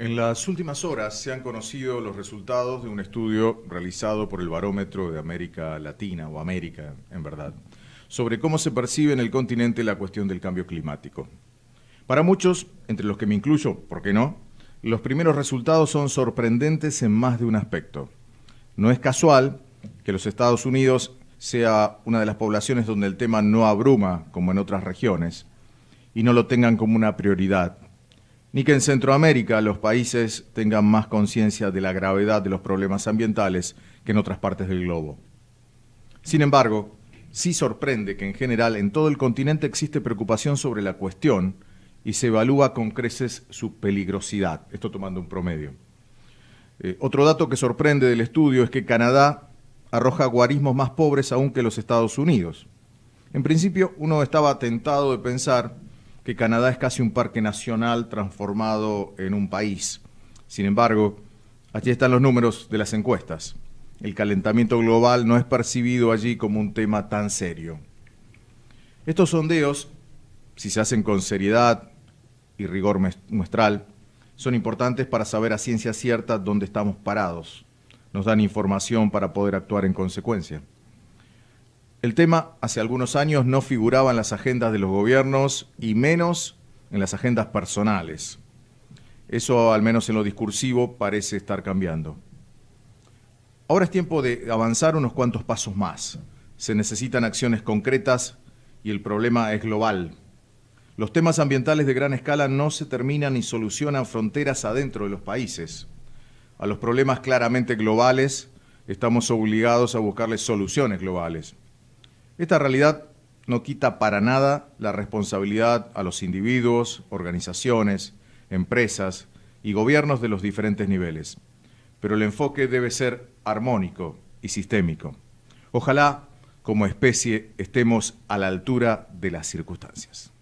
En las últimas horas se han conocido los resultados de un estudio realizado por el Barómetro de América Latina, o América en verdad, sobre cómo se percibe en el continente la cuestión del cambio climático. Para muchos, entre los que me incluyo, ¿por qué no? Los primeros resultados son sorprendentes en más de un aspecto. No es casual que los Estados Unidos sea una de las poblaciones donde el tema no abruma, como en otras regiones, y no lo tengan como una prioridad ni que en Centroamérica los países tengan más conciencia de la gravedad de los problemas ambientales que en otras partes del globo. Sin embargo, sí sorprende que en general en todo el continente existe preocupación sobre la cuestión y se evalúa con creces su peligrosidad, esto tomando un promedio. Eh, otro dato que sorprende del estudio es que Canadá arroja guarismos más pobres aún que los Estados Unidos. En principio uno estaba tentado de pensar que Canadá es casi un parque nacional transformado en un país. Sin embargo, aquí están los números de las encuestas. El calentamiento global no es percibido allí como un tema tan serio. Estos sondeos, si se hacen con seriedad y rigor muestral, son importantes para saber a ciencia cierta dónde estamos parados. Nos dan información para poder actuar en consecuencia. El tema hace algunos años no figuraba en las agendas de los gobiernos y menos en las agendas personales. Eso, al menos en lo discursivo, parece estar cambiando. Ahora es tiempo de avanzar unos cuantos pasos más. Se necesitan acciones concretas y el problema es global. Los temas ambientales de gran escala no se terminan ni solucionan fronteras adentro de los países. A los problemas claramente globales estamos obligados a buscarles soluciones globales. Esta realidad no quita para nada la responsabilidad a los individuos, organizaciones, empresas y gobiernos de los diferentes niveles, pero el enfoque debe ser armónico y sistémico. Ojalá como especie estemos a la altura de las circunstancias.